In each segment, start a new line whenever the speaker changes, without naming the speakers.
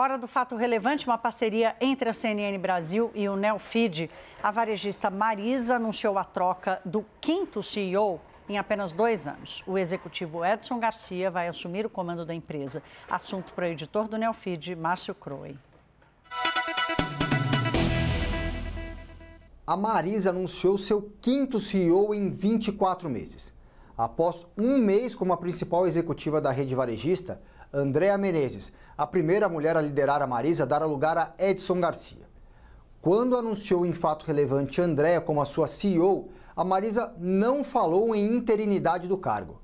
Hora do fato relevante, uma parceria entre a CNN Brasil e o Nelfeed. A varejista Marisa anunciou a troca do quinto CEO em apenas dois anos. O executivo Edson Garcia vai assumir o comando da empresa. Assunto para o editor do Nelfeed, Márcio Croe.
A Marisa anunciou seu quinto CEO em 24 meses. Após um mês como a principal executiva da rede varejista, Andréa Menezes, a primeira mulher a liderar a Marisa, dará lugar a Edson Garcia. Quando anunciou em fato relevante Andréa como a sua CEO, a Marisa não falou em interinidade do cargo.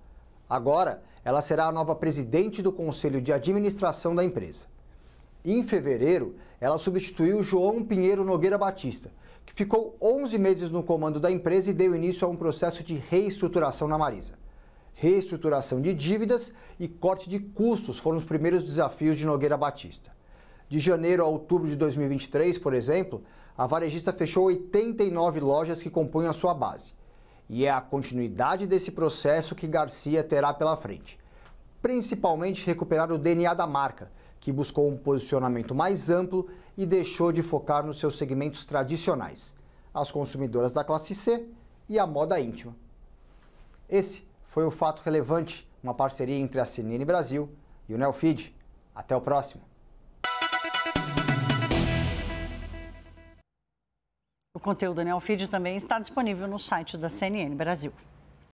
Agora, ela será a nova presidente do Conselho de Administração da empresa. Em fevereiro, ela substituiu João Pinheiro Nogueira Batista, que ficou 11 meses no comando da empresa e deu início a um processo de reestruturação na Marisa reestruturação de dívidas e corte de custos foram os primeiros desafios de Nogueira Batista. De janeiro a outubro de 2023, por exemplo, a varejista fechou 89 lojas que compõem a sua base. E é a continuidade desse processo que Garcia terá pela frente. Principalmente recuperar o DNA da marca, que buscou um posicionamento mais amplo e deixou de focar nos seus segmentos tradicionais, as consumidoras da classe C e a moda íntima. Esse foi o Fato Relevante, uma parceria entre a CNN Brasil e o Nelfeed. Até o próximo!
O conteúdo Nelfeed também está disponível no site da CNN Brasil.